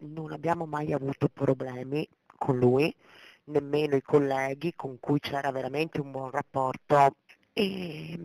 non abbiamo mai avuto problemi con lui, nemmeno i colleghi con cui c'era veramente un buon rapporto e,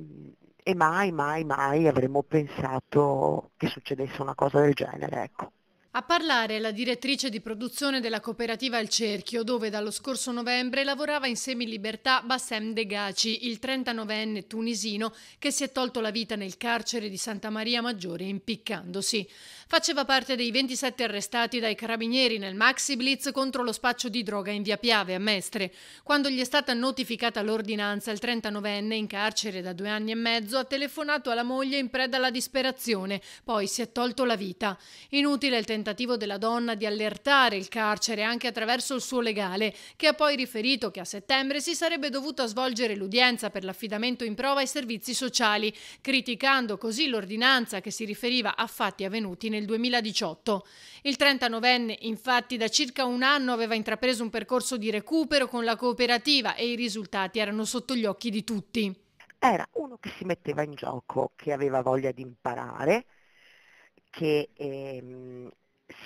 e mai, mai, mai avremmo pensato che succedesse una cosa del genere. Ecco. A parlare la direttrice di produzione della cooperativa Il Cerchio, dove dallo scorso novembre lavorava in semilibertà Bassem Degaci, il 39enne tunisino che si è tolto la vita nel carcere di Santa Maria Maggiore impiccandosi. Faceva parte dei 27 arrestati dai carabinieri nel Maxi Blitz contro lo spaccio di droga in via Piave a Mestre. Quando gli è stata notificata l'ordinanza, il 39enne in carcere da due anni e mezzo ha telefonato alla moglie in preda alla disperazione, poi si è tolto la vita. Inutile il tentativo tentativo della donna di allertare il carcere anche attraverso il suo legale, che ha poi riferito che a settembre si sarebbe dovuta svolgere l'udienza per l'affidamento in prova ai servizi sociali, criticando così l'ordinanza che si riferiva a fatti avvenuti nel 2018. Il 39enne infatti da circa un anno aveva intrapreso un percorso di recupero con la cooperativa e i risultati erano sotto gli occhi di tutti. Era uno che si metteva in gioco, che aveva voglia di imparare, che ehm,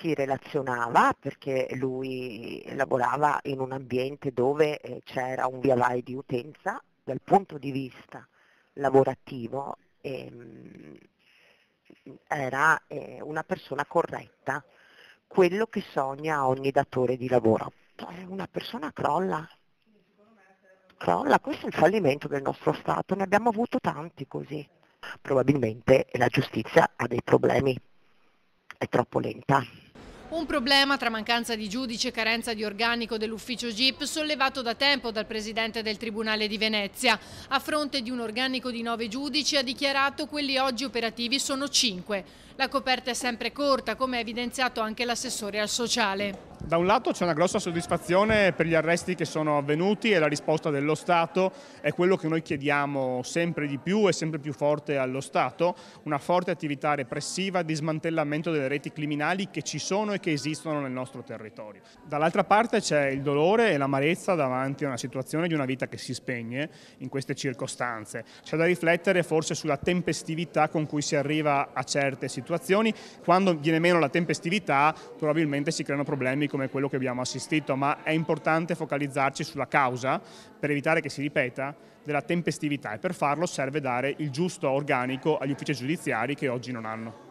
si relazionava perché lui lavorava in un ambiente dove eh, c'era un via vai di utenza dal punto di vista lavorativo ehm, era eh, una persona corretta, quello che sogna ogni datore di lavoro. Una persona crolla, crolla, questo è il fallimento del nostro Stato, ne abbiamo avuto tanti così. Probabilmente la giustizia ha dei problemi, è troppo lenta. Un problema tra mancanza di giudice e carenza di organico dell'ufficio GIP sollevato da tempo dal presidente del Tribunale di Venezia. A fronte di un organico di nove giudici ha dichiarato quelli oggi operativi sono cinque. La coperta è sempre corta, come ha evidenziato anche l'assessore al sociale. Da un lato c'è una grossa soddisfazione per gli arresti che sono avvenuti e la risposta dello Stato è quello che noi chiediamo sempre di più e sempre più forte allo Stato, una forte attività repressiva di smantellamento delle reti criminali che ci sono e che esistono nel nostro territorio. Dall'altra parte c'è il dolore e l'amarezza davanti a una situazione di una vita che si spegne in queste circostanze. C'è da riflettere forse sulla tempestività con cui si arriva a certe situazioni, quando viene meno la tempestività probabilmente si creano problemi come come quello che abbiamo assistito, ma è importante focalizzarci sulla causa per evitare che si ripeta della tempestività e per farlo serve dare il giusto organico agli uffici giudiziari che oggi non hanno.